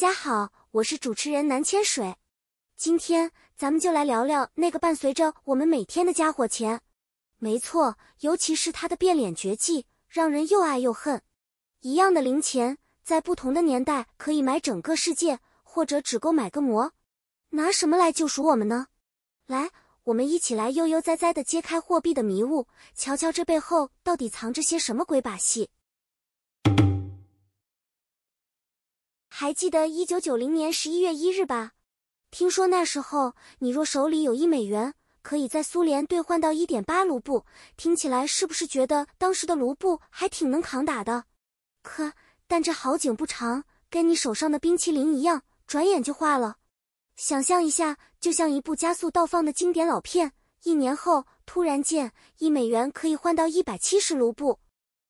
大家好，我是主持人南千水，今天咱们就来聊聊那个伴随着我们每天的家伙钱。没错，尤其是他的变脸绝技，让人又爱又恨。一样的零钱，在不同的年代可以买整个世界，或者只够买个馍。拿什么来救赎我们呢？来，我们一起来悠悠哉哉的揭开货币的迷雾，瞧瞧这背后到底藏着些什么鬼把戏。还记得一九九零年十一月一日吧？听说那时候你若手里有一美元，可以在苏联兑换到一点八卢布。听起来是不是觉得当时的卢布还挺能扛打的？可但这好景不长，跟你手上的冰淇淋一样，转眼就化了。想象一下，就像一部加速倒放的经典老片，一年后突然间一美元可以换到一百七十卢布。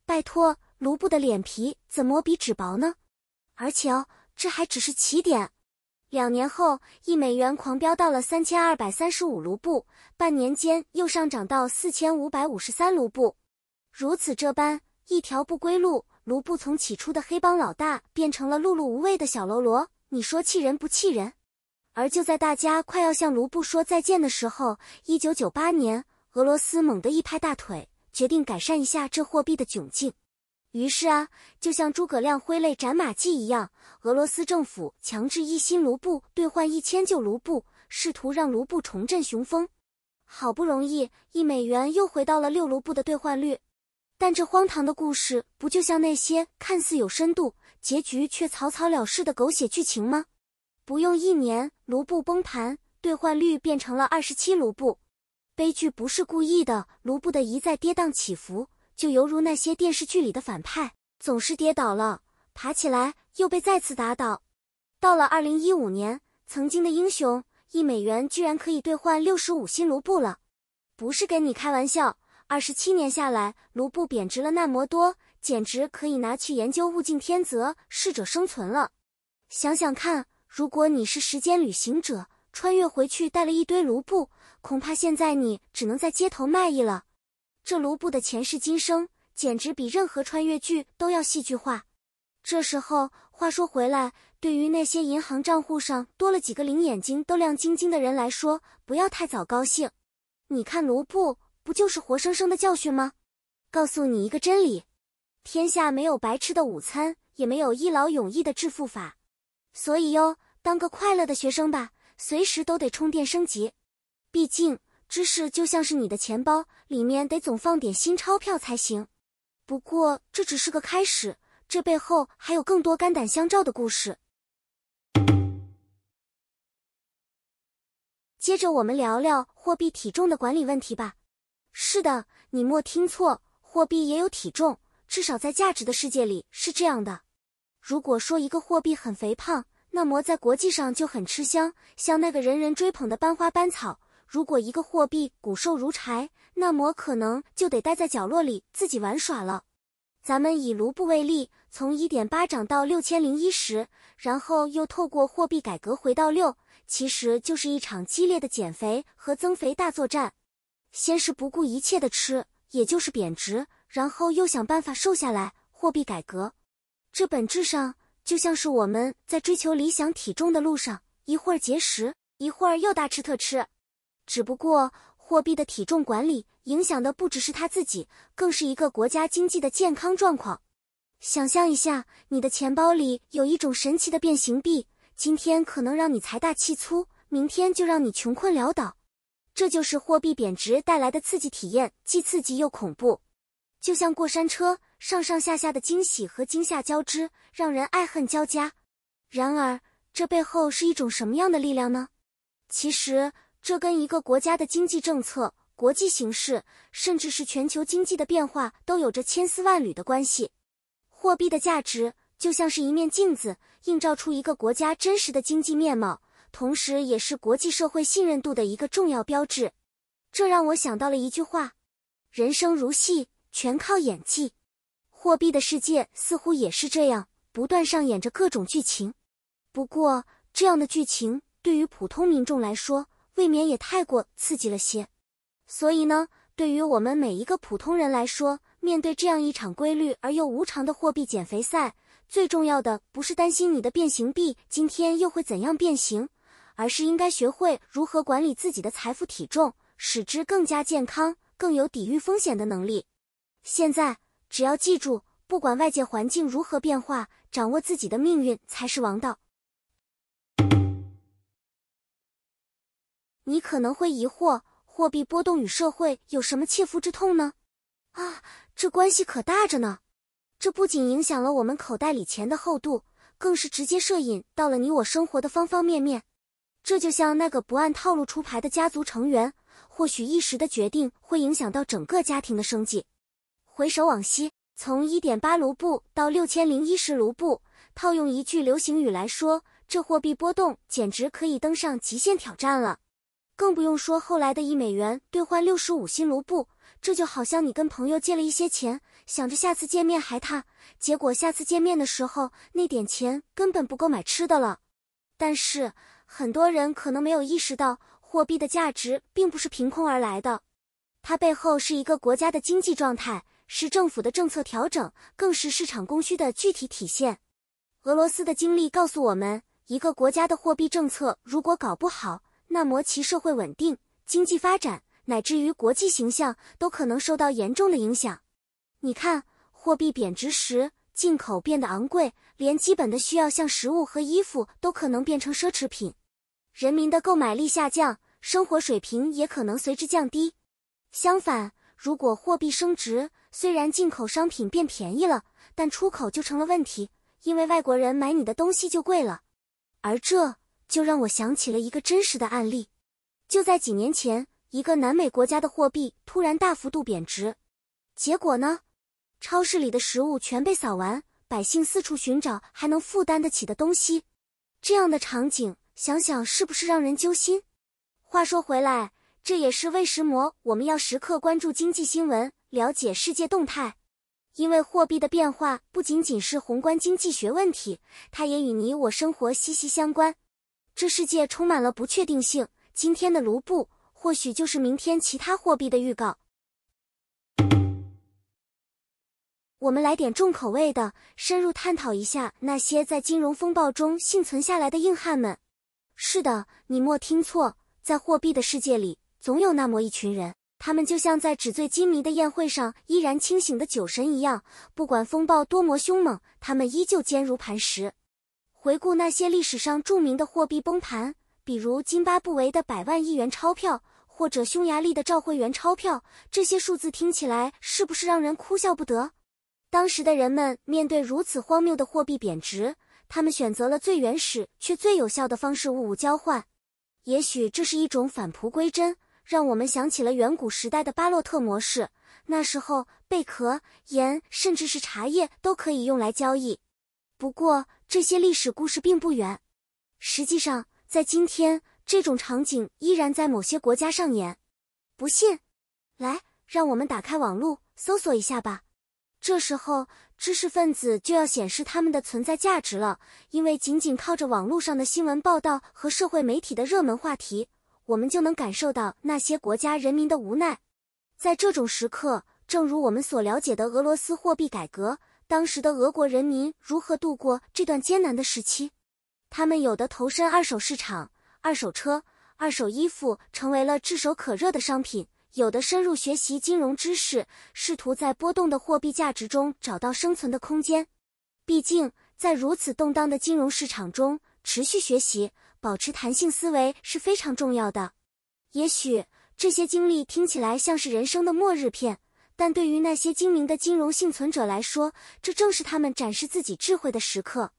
拜托，卢布的脸皮怎么比纸薄呢？而且哦。这还只是起点，两年后，一美元狂飙到了三千二百三十五卢布，半年间又上涨到四千五百五十三卢布。如此这般，一条不归路，卢布从起初的黑帮老大变成了碌碌无为的小喽啰，你说气人不气人？而就在大家快要向卢布说再见的时候，一九九八年，俄罗斯猛地一拍大腿，决定改善一下这货币的窘境。于是啊，就像诸葛亮挥泪斩马谡一样，俄罗斯政府强制一新卢布兑换一千旧卢布，试图让卢布重振雄风。好不容易，一美元又回到了六卢布的兑换率。但这荒唐的故事，不就像那些看似有深度，结局却草草了事的狗血剧情吗？不用一年，卢布崩盘，兑换率变成了二十七卢布。悲剧不是故意的，卢布的一再跌宕起伏。就犹如那些电视剧里的反派，总是跌倒了，爬起来又被再次打倒。到了二零一五年，曾经的英雄一美元居然可以兑换六十五新卢布了，不是跟你开玩笑。二十七年下来，卢布贬值了那么多，简直可以拿去研究物竞天择，适者生存了。想想看，如果你是时间旅行者，穿越回去带了一堆卢布，恐怕现在你只能在街头卖艺了。这卢布的前世今生简直比任何穿越剧都要戏剧化。这时候，话说回来，对于那些银行账户上多了几个零，眼睛都亮晶晶的人来说，不要太早高兴。你看卢布，不就是活生生的教训吗？告诉你一个真理：天下没有白吃的午餐，也没有一劳永逸的致富法。所以哟，当个快乐的学生吧，随时都得充电升级。毕竟。知识就像是你的钱包，里面得总放点新钞票才行。不过这只是个开始，这背后还有更多肝胆相照的故事。接着我们聊聊货币体重的管理问题吧。是的，你莫听错，货币也有体重，至少在价值的世界里是这样的。如果说一个货币很肥胖，那么在国际上就很吃香，像那个人人追捧的班花班草。如果一个货币骨瘦如柴，那么可能就得待在角落里自己玩耍了。咱们以卢布为例，从一点八涨到六千零一十，然后又透过货币改革回到六，其实就是一场激烈的减肥和增肥大作战。先是不顾一切的吃，也就是贬值，然后又想办法瘦下来。货币改革，这本质上就像是我们在追求理想体重的路上，一会儿节食，一会儿又大吃特吃。只不过，货币的体重管理影响的不只是他自己，更是一个国家经济的健康状况。想象一下，你的钱包里有一种神奇的变形币，今天可能让你财大气粗，明天就让你穷困潦倒。这就是货币贬值带来的刺激体验，既刺激又恐怖，就像过山车上上下下的惊喜和惊吓交织，让人爱恨交加。然而，这背后是一种什么样的力量呢？其实。这跟一个国家的经济政策、国际形势，甚至是全球经济的变化都有着千丝万缕的关系。货币的价值就像是一面镜子，映照出一个国家真实的经济面貌，同时也是国际社会信任度的一个重要标志。这让我想到了一句话：“人生如戏，全靠演技。”货币的世界似乎也是这样，不断上演着各种剧情。不过，这样的剧情对于普通民众来说，未免也太过刺激了些，所以呢，对于我们每一个普通人来说，面对这样一场规律而又无常的货币减肥赛，最重要的不是担心你的变形币今天又会怎样变形，而是应该学会如何管理自己的财富体重，使之更加健康，更有抵御风险的能力。现在，只要记住，不管外界环境如何变化，掌握自己的命运才是王道。你可能会疑惑，货币波动与社会有什么切肤之痛呢？啊，这关系可大着呢！这不仅影响了我们口袋里钱的厚度，更是直接摄影到了你我生活的方方面面。这就像那个不按套路出牌的家族成员，或许一时的决定会影响到整个家庭的生计。回首往昔，从一点八卢布到六千零一十卢布，套用一句流行语来说，这货币波动简直可以登上极限挑战了。更不用说后来的一美元兑换六十五新卢布，这就好像你跟朋友借了一些钱，想着下次见面还他，结果下次见面的时候那点钱根本不够买吃的了。但是很多人可能没有意识到，货币的价值并不是凭空而来的，它背后是一个国家的经济状态，是政府的政策调整，更是市场供需的具体体现。俄罗斯的经历告诉我们，一个国家的货币政策如果搞不好。那摩奇社会稳定、经济发展，乃至于国际形象，都可能受到严重的影响。你看，货币贬值时，进口变得昂贵，连基本的需要像食物和衣服都可能变成奢侈品，人民的购买力下降，生活水平也可能随之降低。相反，如果货币升值，虽然进口商品变便宜了，但出口就成了问题，因为外国人买你的东西就贵了。而这。就让我想起了一个真实的案例，就在几年前，一个南美国家的货币突然大幅度贬值，结果呢，超市里的食物全被扫完，百姓四处寻找还能负担得起的东西。这样的场景，想想是不是让人揪心？话说回来，这也是为什么我们要时刻关注经济新闻，了解世界动态，因为货币的变化不仅仅是宏观经济学问题，它也与你我生活息息相关。这世界充满了不确定性，今天的卢布或许就是明天其他货币的预告。我们来点重口味的，深入探讨一下那些在金融风暴中幸存下来的硬汉们。是的，你莫听错，在货币的世界里，总有那么一群人，他们就像在纸醉金迷的宴会上依然清醒的酒神一样，不管风暴多么凶猛，他们依旧坚如磐石。回顾那些历史上著名的货币崩盘，比如津巴布韦的百万亿元钞票，或者匈牙利的兆汇元钞票，这些数字听起来是不是让人哭笑不得？当时的人们面对如此荒谬的货币贬值，他们选择了最原始却最有效的方式——物物交换。也许这是一种返璞归真，让我们想起了远古时代的巴洛特模式。那时候，贝壳、盐，甚至是茶叶都可以用来交易。不过，这些历史故事并不远。实际上，在今天，这种场景依然在某些国家上演。不信，来，让我们打开网络搜索一下吧。这时候，知识分子就要显示他们的存在价值了，因为仅仅靠着网络上的新闻报道和社会媒体的热门话题，我们就能感受到那些国家人民的无奈。在这种时刻，正如我们所了解的俄罗斯货币改革。当时的俄国人民如何度过这段艰难的时期？他们有的投身二手市场，二手车、二手衣服成为了炙手可热的商品；有的深入学习金融知识，试图在波动的货币价值中找到生存的空间。毕竟，在如此动荡的金融市场中，持续学习、保持弹性思维是非常重要的。也许这些经历听起来像是人生的末日片。但对于那些精明的金融幸存者来说，这正是他们展示自己智慧的时刻。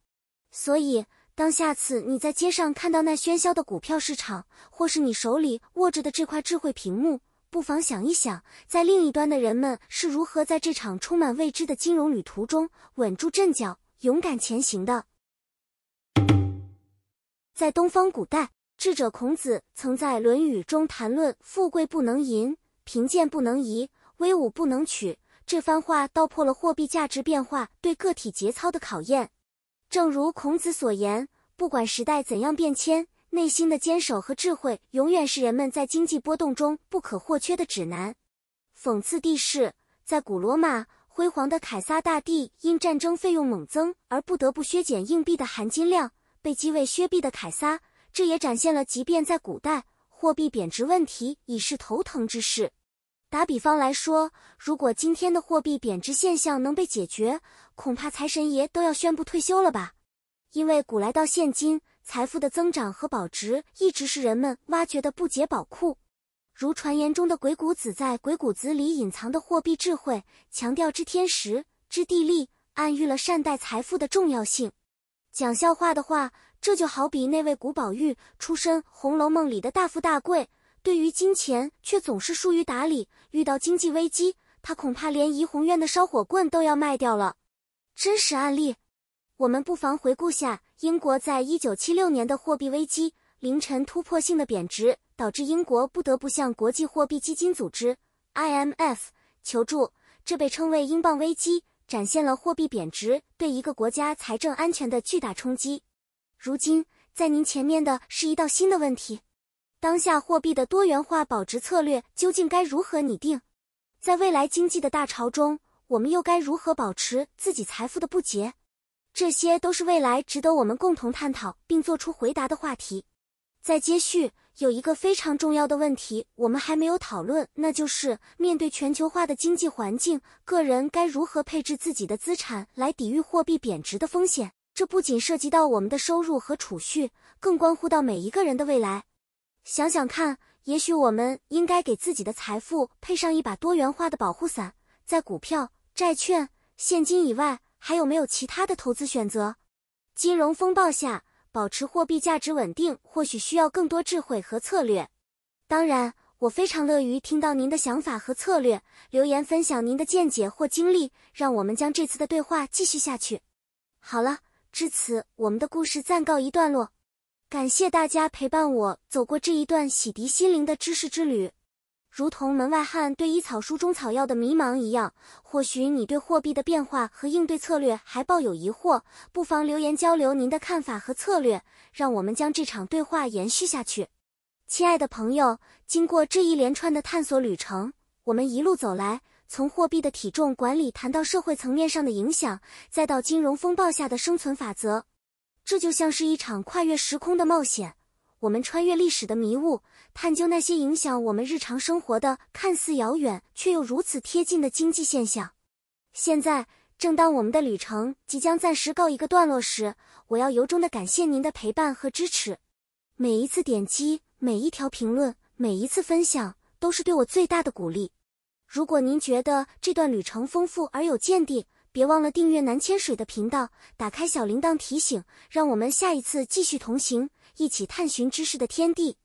所以，当下次你在街上看到那喧嚣的股票市场，或是你手里握着的这块智慧屏幕，不妨想一想，在另一端的人们是如何在这场充满未知的金融旅途中稳住阵脚、勇敢前行的。在东方古代，智者孔子曾在《论语》中谈论：“富贵不能淫，贫贱不能移。”威武不能取，这番话道破了货币价值变化对个体节操的考验。正如孔子所言，不管时代怎样变迁，内心的坚守和智慧永远是人们在经济波动中不可或缺的指南。讽刺地是，在古罗马辉煌的凯撒大帝因战争费用猛增而不得不削减硬币的含金量，被继位削币的凯撒，这也展现了即便在古代，货币贬值问题已是头疼之事。打比方来说，如果今天的货币贬值现象能被解决，恐怕财神爷都要宣布退休了吧？因为古来到现今，财富的增长和保值一直是人们挖掘的不竭宝库。如传言中的鬼谷子，在鬼谷子里隐藏的货币智慧，强调知天时、知地利，暗喻了善待财富的重要性。讲笑话的话，这就好比那位古宝玉出身《红楼梦》里的大富大贵。对于金钱却总是疏于打理，遇到经济危机，他恐怕连怡红院的烧火棍都要卖掉了。真实案例，我们不妨回顾下英国在一九七六年的货币危机，凌晨突破性的贬值，导致英国不得不向国际货币基金组织 （IMF） 求助，这被称为英镑危机，展现了货币贬值对一个国家财政安全的巨大冲击。如今，在您前面的是一道新的问题。当下货币的多元化保值策略究竟该如何拟定？在未来经济的大潮中，我们又该如何保持自己财富的不竭？这些都是未来值得我们共同探讨并作出回答的话题。在接续有一个非常重要的问题，我们还没有讨论，那就是面对全球化的经济环境，个人该如何配置自己的资产来抵御货币贬值的风险？这不仅涉及到我们的收入和储蓄，更关乎到每一个人的未来。想想看，也许我们应该给自己的财富配上一把多元化的保护伞，在股票、债券、现金以外，还有没有其他的投资选择？金融风暴下，保持货币价值稳定，或许需要更多智慧和策略。当然，我非常乐于听到您的想法和策略，留言分享您的见解或经历，让我们将这次的对话继续下去。好了，至此，我们的故事暂告一段落。感谢大家陪伴我走过这一段洗涤心灵的知识之旅，如同门外汉对医草书中草药的迷茫一样，或许你对货币的变化和应对策略还抱有疑惑，不妨留言交流您的看法和策略，让我们将这场对话延续下去。亲爱的朋友，经过这一连串的探索旅程，我们一路走来，从货币的体重管理谈到社会层面上的影响，再到金融风暴下的生存法则。这就像是一场跨越时空的冒险，我们穿越历史的迷雾，探究那些影响我们日常生活的看似遥远却又如此贴近的经济现象。现在，正当我们的旅程即将暂时告一个段落时，我要由衷的感谢您的陪伴和支持。每一次点击，每一条评论，每一次分享，都是对我最大的鼓励。如果您觉得这段旅程丰富而有见地，别忘了订阅南千水的频道，打开小铃铛提醒，让我们下一次继续同行，一起探寻知识的天地。